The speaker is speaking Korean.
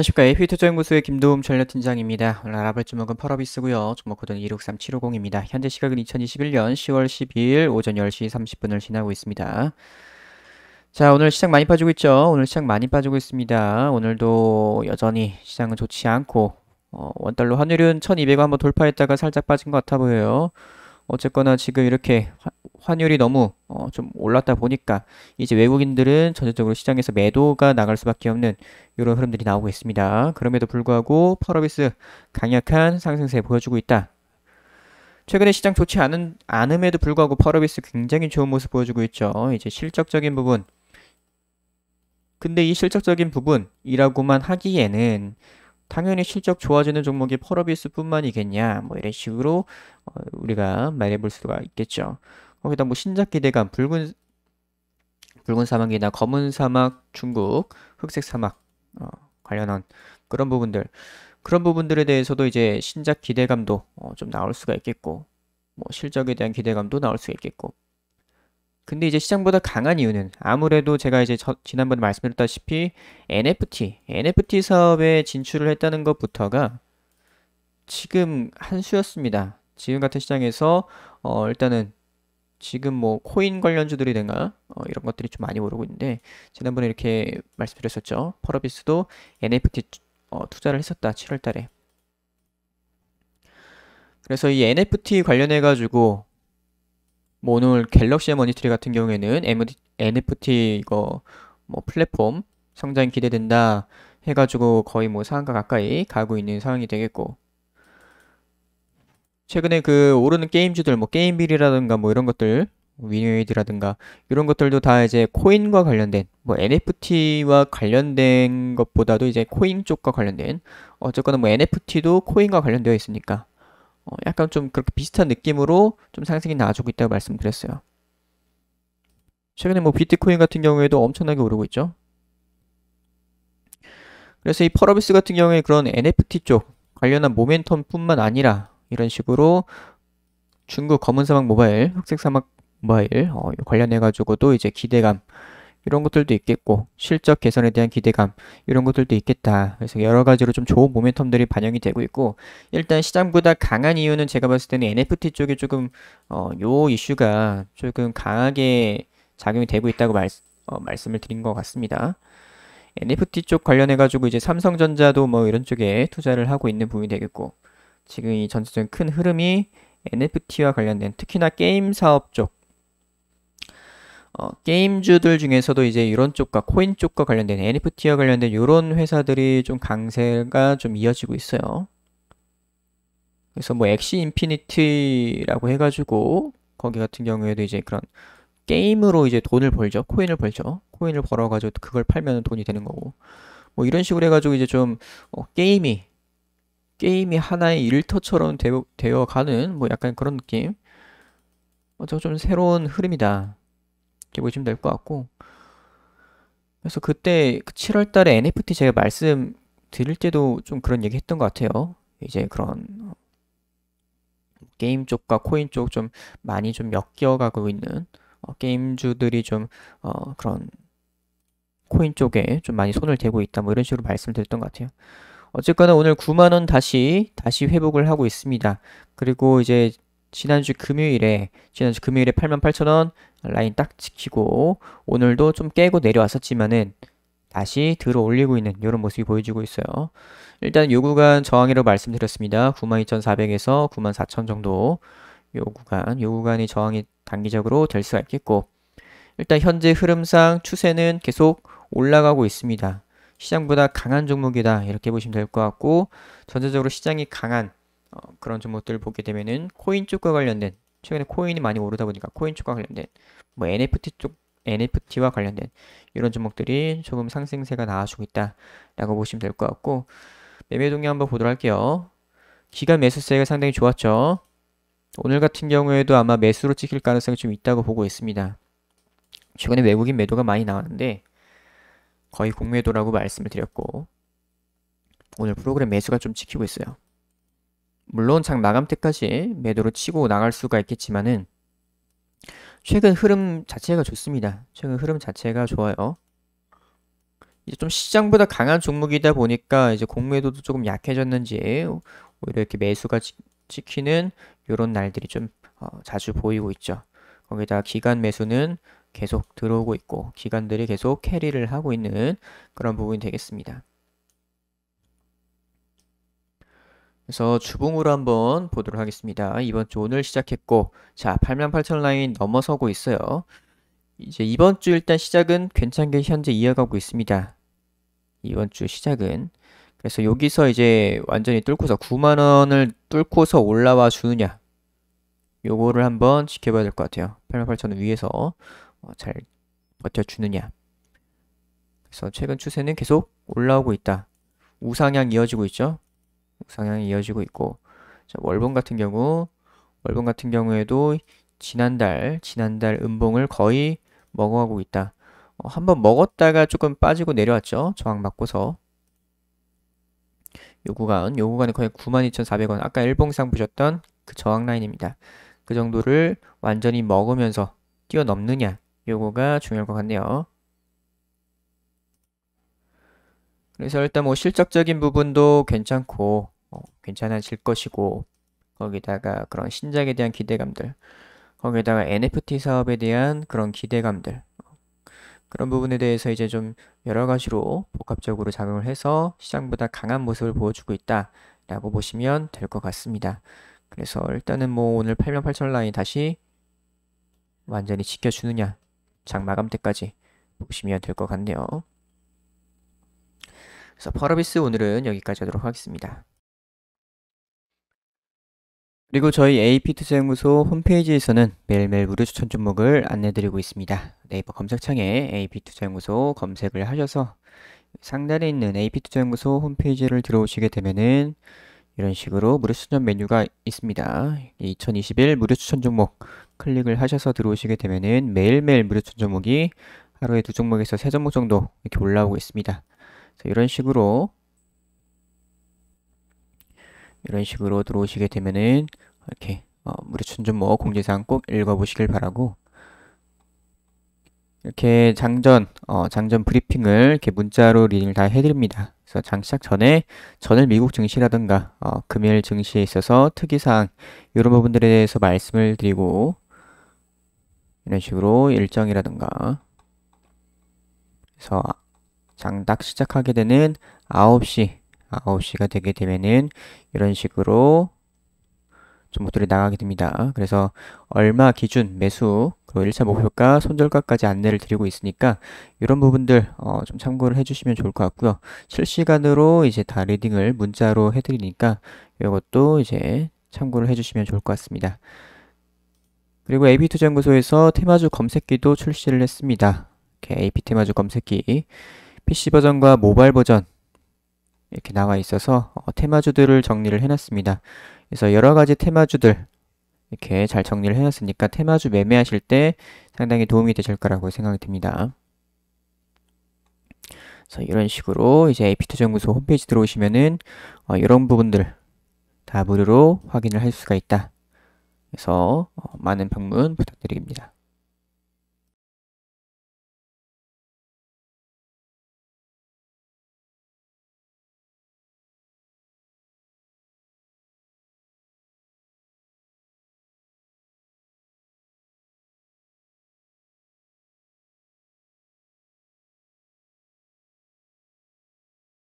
안녕하십니까. AP 투자연구소의 김도움 전략팀장입니다. 오늘 알아볼 종목은 펄어비스고요. 종목 코드는 263750입니다. 현재 시각은 2021년 10월 12일 오전 10시 30분을 지나고 있습니다. 자, 오늘 시장 많이 빠지고 있죠. 오늘 시장 많이 빠지고 있습니다. 오늘도 여전히 시장은 좋지 않고 어, 원달러 환율은 1200원 한번 돌파했다가 살짝 빠진 것 같아 보여요. 어쨌거나 지금 이렇게 환율이 너무 어, 좀 올랐다 보니까 이제 외국인들은 전체적으로 시장에서 매도가 나갈 수밖에 없는 이런 흐름들이 나오고 있습니다. 그럼에도 불구하고 펄어비스 강력한 상승세 보여주고 있다. 최근에 시장 좋지 않은, 않음에도 불구하고 펄어비스 굉장히 좋은 모습 보여주고 있죠. 이제 실적적인 부분. 근데 이 실적적인 부분이라고만 하기에는 당연히 실적 좋아지는 종목이 펄어비스뿐만이겠냐 뭐 이런 식으로 어, 우리가 말해볼 수가 있겠죠. 거기다 뭐 신작 기대감, 붉은 붉은 사막이나 검은 사막 중국, 흑색 사막 어, 관련한 그런 부분들 그런 부분들에 대해서도 이제 신작 기대감도 어, 좀 나올 수가 있겠고 뭐 실적에 대한 기대감도 나올 수가 있겠고 근데 이제 시장보다 강한 이유는 아무래도 제가 이제 저, 지난번에 말씀드렸다시피 NFT, NFT 사업에 진출을 했다는 것부터가 지금 한 수였습니다. 지금 같은 시장에서 어, 일단은 지금 뭐 코인 관련주들이 된가 어, 이런 것들이 좀 많이 오르고 있는데 지난번에 이렇게 말씀드렸었죠. 펄어비스도 NFT 어, 투자를 했었다 7월달에. 그래서 이 NFT 관련해 가지고 뭐 오늘 갤럭시 머니트리 같은 경우에는 NFT 이거 뭐 플랫폼 성장 기대된다 해가지고 거의 뭐 상한가 가까이 가고 있는 상황이 되겠고 최근에 그 오르는 게임주들 뭐 게임빌이라든가 뭐 이런 것들 위니웨이드라든가 이런 것들도 다 이제 코인과 관련된 뭐 NFT와 관련된 것보다도 이제 코인 쪽과 관련된 어쨌거나 뭐 NFT도 코인과 관련되어 있으니까 어 약간 좀 그렇게 비슷한 느낌으로 좀 상승이 나아지고 있다고 말씀드렸어요. 최근에 뭐 비트코인 같은 경우에도 엄청나게 오르고 있죠. 그래서 이 펄어비스 같은 경우에 그런 NFT 쪽 관련한 모멘텀뿐만 아니라 이런 식으로 중국 검은 사막 모바일, 흑색 사막 모바일 어, 관련해 가지고도 이제 기대감 이런 것들도 있겠고 실적 개선에 대한 기대감 이런 것들도 있겠다. 그래서 여러 가지로 좀 좋은 모멘텀들이 반영이 되고 있고 일단 시장보다 강한 이유는 제가 봤을 때는 NFT 쪽에 조금 어, 요 이슈가 조금 강하게 작용이 되고 있다고 말, 어, 말씀을 드린 것 같습니다. NFT 쪽 관련해 가지고 이제 삼성전자도 뭐 이런 쪽에 투자를 하고 있는 부분이 되겠고 지금 이 전체적인 큰 흐름이 NFT와 관련된 특히나 게임 사업 쪽 어, 게임주들 중에서도 이제 이런 쪽과 코인 쪽과 관련된 NFT와 관련된 이런 회사들이 좀 강세가 좀 이어지고 있어요. 그래서 뭐 엑시 인피니티라고 해가지고 거기 같은 경우에도 이제 그런 게임으로 이제 돈을 벌죠. 코인을 벌죠. 코인을 벌어가지고 그걸 팔면 돈이 되는 거고. 뭐 이런 식으로 해가지고 이제 좀 어, 게임이 게임이 하나의 일터처럼 되어, 가는 뭐 약간 그런 느낌 어, 저좀 새로운 흐름이다 이렇게 보시면 될 것 같고 그래서 그때 7월 그 달에 NFT 제가 말씀 드릴 때도 좀 그런 얘기 했던 것 같아요 이제 그런 어, 게임 쪽과 코인 쪽 좀 많이 좀 엮여가고 있는 어, 게임주들이 좀 어, 그런 코인 쪽에 좀 많이 손을 대고 있다 뭐 이런 식으로 말씀드렸던 것 같아요 어쨌거나 오늘 9만원 다시 다시 회복을 하고 있습니다. 그리고 이제 지난주 금요일에 지난주 금요일에 88,000원 라인 딱 지키고 오늘도 좀 깨고 내려왔었지만은 다시 들어 올리고 있는 이런 모습이 보여지고 있어요. 일단 요 구간 저항이라고 말씀드렸습니다. 92,400에서 94,000 정도 요 구간, 요 구간이 저항이 단기적으로 될 수가 있겠고 일단 현재 흐름상 추세는 계속 올라가고 있습니다. 시장보다 강한 종목이다 이렇게 보시면 될 것 같고 전체적으로 시장이 강한 어, 그런 종목들을 보게 되면은 코인 쪽과 관련된 최근에 코인이 많이 오르다 보니까 코인 쪽과 관련된 뭐 NFT 쪽 NFT와 관련된 이런 종목들이 조금 상승세가 나와주고 있다라고 보시면 될 것 같고 매매 동향 한번 보도록 할게요. 기간 매수세가 상당히 좋았죠. 오늘 같은 경우에도 아마 매수로 찍힐 가능성이 좀 있다고 보고 있습니다. 최근에 외국인 매도가 많이 나왔는데 거의 공매도라고 말씀을 드렸고 오늘 프로그램 매수가 좀 지키고 있어요. 물론 장 마감 때까지 매도로 치고 나갈 수가 있겠지만은 최근 흐름 자체가 좋습니다. 최근 흐름 자체가 좋아요. 이제 좀 시장보다 강한 종목이다 보니까 이제 공매도도 조금 약해졌는지 오히려 이렇게 매수가 찍히는 이런 날들이 좀 어, 자주 보이고 있죠. 거기다 기간 매수는 계속 들어오고 있고 기관들이 계속 캐리를 하고 있는 그런 부분이 되겠습니다. 그래서 주봉으로 한번 보도록 하겠습니다. 이번 주 오늘 시작했고 자 88,000 라인 넘어서고 있어요. 이제 이번 주 일단 시작은 괜찮게 현재 이어가고 있습니다. 이번 주 시작은 그래서 여기서 이제 완전히 뚫고서 9만원을 뚫고서 올라와 주느냐 요거를 한번 지켜봐야 될 것 같아요. 88,000원 위에서 어, 잘 버텨주느냐. 그래서 최근 추세는 계속 올라오고 있다. 우상향 이어지고 있죠. 우상향이 이어지고 있고 자, 월봉 같은 경우 월봉 같은 경우에도 지난달 지난달 음봉을 거의 먹어가고 있다. 어, 한번 먹었다가 조금 빠지고 내려왔죠. 저항 맞고서 요 구간 요 구간은 거의 92,400원 아까 일봉상 보셨던 그 저항 라인입니다. 그 정도를 완전히 먹으면서 뛰어넘느냐 요거가 중요할 것 같네요. 그래서 일단 뭐 실적적인 부분도 괜찮고 어, 괜찮아질 것이고 거기다가 그런 신작에 대한 기대감들 거기다가 NFT 사업에 대한 그런 기대감들 어, 그런 부분에 대해서 이제 좀 여러 가지로 복합적으로 작용을 해서 시장보다 강한 모습을 보여주고 있다라고 보시면 될 것 같습니다. 그래서 일단은 뭐 오늘 88,000 라인 다시 완전히 지켜주느냐 장 마감 때까지 보시면 될 것 같네요. 그래서 퍼러비스 오늘은 여기까지 하도록 하겠습니다. 그리고 저희 AP 투자연구소 홈페이지에서는 매일매일 무료 추천 종목을 안내드리고 있습니다. 네이버 검색창에 AP 투자연구소 검색을 하셔서 상단에 있는 AP 투자연구소 홈페이지를 들어오시게 되면은 이런 식으로 무료 추천 메뉴가 있습니다. 2021 무료 추천 종목 클릭을 하셔서 들어오시게 되면은 매일매일 무료 추천 종목이 하루에 두 종목에서 세 종목 정도 이렇게 올라오고 있습니다. 이런 식으로 이런 식으로 들어오시게 되면은 이렇게 어, 무료 추천 종목 공지사항 꼭 읽어보시길 바라고 이렇게 장전, 어, 장전 브리핑을 이렇게 문자로 리딩을 다 해드립니다. 그래서 장 시작 전에 전일 미국 증시라든가 어, 금일 증시에 있어서 특이사항 이런 부분들에 대해서 말씀을 드리고 이런 식으로 일정이라든가 그래서 장딱 시작하게 되는 9시 9시가 되게 되면은 이런 식으로 종목들이 나가게 됩니다. 그래서 얼마 기준 매수 그리고 1차 목표가 손절가까지 안내를 드리고 있으니까 이런 부분들 어, 좀 참고를 해주시면 좋을 것 같고요. 실시간으로 이제 다 리딩을 문자로 해드리니까 이것도 이제 참고를 해주시면 좋을 것 같습니다. 그리고 a p 투자연구소에서 테마주 검색기도 출시를 했습니다. 이렇게 AP 테마주 검색기 PC 버전과 모바일 버전 이렇게 나와 있어서 어, 테마주들을 정리를 해놨습니다. 그래서 여러 가지 테마주들 이렇게 잘 정리를 해놨으니까 테마주 매매하실 때 상당히 도움이 되실 거라고 생각이 듭니다. 그래서 이런 식으로 이제 a p 투자구소 홈페이지 들어오시면은 어, 이런 부분들 다 무료로 확인을 할 수가 있다. 그래서 어, 많은 방문 부탁드립니다.